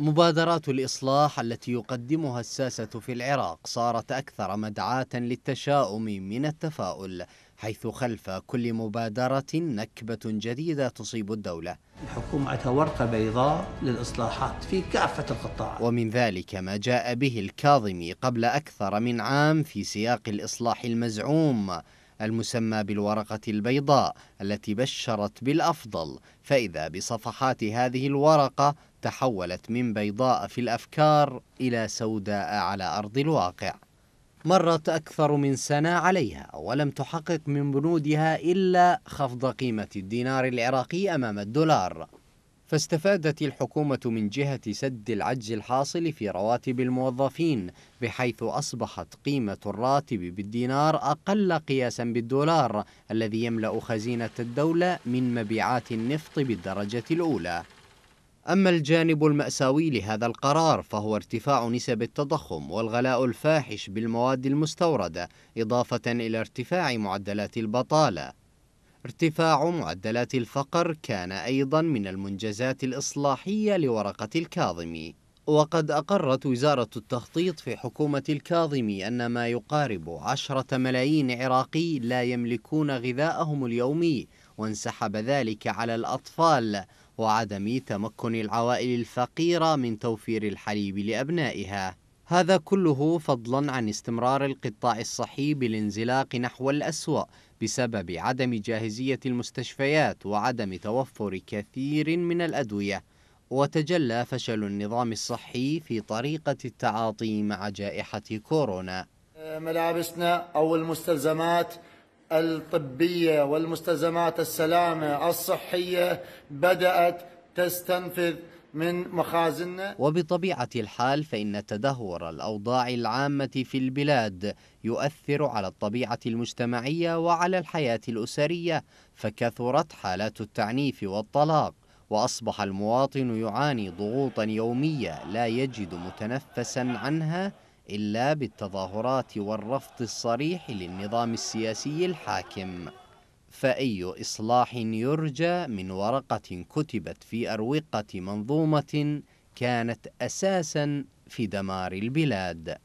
مبادرات الإصلاح التي يقدمها الساسة في العراق صارت أكثر مدعاة للتشاؤم من التفاؤل حيث خلف كل مبادرة نكبة جديدة تصيب الدولة الحكومة ورقة بيضاء للإصلاحات في كافة القطاعات ومن ذلك ما جاء به الكاظمي قبل أكثر من عام في سياق الإصلاح المزعوم المسمى بالورقة البيضاء التي بشرت بالأفضل فإذا بصفحات هذه الورقة تحولت من بيضاء في الأفكار إلى سوداء على أرض الواقع مرت أكثر من سنة عليها ولم تحقق من بنودها إلا خفض قيمة الدينار العراقي أمام الدولار فاستفادت الحكومة من جهة سد العجز الحاصل في رواتب الموظفين بحيث أصبحت قيمة الراتب بالدينار أقل قياسا بالدولار الذي يملأ خزينة الدولة من مبيعات النفط بالدرجة الأولى أما الجانب المأساوي لهذا القرار فهو ارتفاع نسب التضخم والغلاء الفاحش بالمواد المستوردة إضافة إلى ارتفاع معدلات البطالة ارتفاع معدلات الفقر كان أيضا من المنجزات الإصلاحية لورقة الكاظمي وقد أقرت وزارة التخطيط في حكومة الكاظمي أن ما يقارب عشرة ملايين عراقي لا يملكون غذاءهم اليومي وانسحب ذلك على الأطفال وعدم تمكن العوائل الفقيرة من توفير الحليب لأبنائها هذا كله فضلا عن استمرار القطاع الصحي بالانزلاق نحو الأسوأ بسبب عدم جاهزية المستشفيات وعدم توفر كثير من الأدوية وتجلى فشل النظام الصحي في طريقة التعاطي مع جائحة كورونا ملابسنا أو المستلزمات الطبيه والمستلزمات السلامه الصحيه بدات تستنفذ من مخازننا وبطبيعة الحال فإن تدهور الأوضاع العامة في البلاد يؤثر على الطبيعة المجتمعية وعلى الحياة الأسرية فكثرت حالات التعنيف والطلاق وأصبح المواطن يعاني ضغوطا يومية لا يجد متنفسا عنها إلا بالتظاهرات والرفض الصريح للنظام السياسي الحاكم فأي إصلاح يرجى من ورقة كتبت في أروقة منظومة كانت أساسا في دمار البلاد